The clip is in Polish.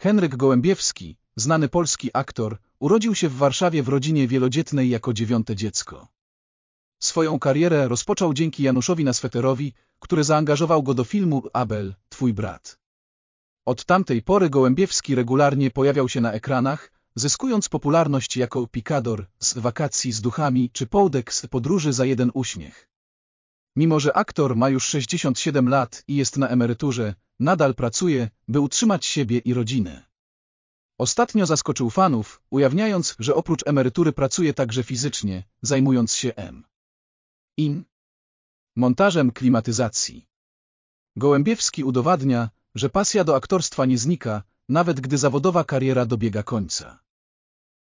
Henryk Gołębiewski, znany polski aktor, urodził się w Warszawie w rodzinie wielodzietnej jako dziewiąte dziecko. Swoją karierę rozpoczął dzięki Januszowi Nasweterowi, który zaangażował go do filmu Abel, Twój brat. Od tamtej pory Gołębiewski regularnie pojawiał się na ekranach, zyskując popularność jako pikador z wakacji z duchami czy połdek z podróży za jeden uśmiech. Mimo że aktor ma już 67 lat i jest na emeryturze, nadal pracuje, by utrzymać siebie i rodzinę. Ostatnio zaskoczył fanów, ujawniając, że oprócz emerytury pracuje także fizycznie, zajmując się M. Im. Montażem klimatyzacji. Gołębiewski udowadnia, że pasja do aktorstwa nie znika, nawet gdy zawodowa kariera dobiega końca.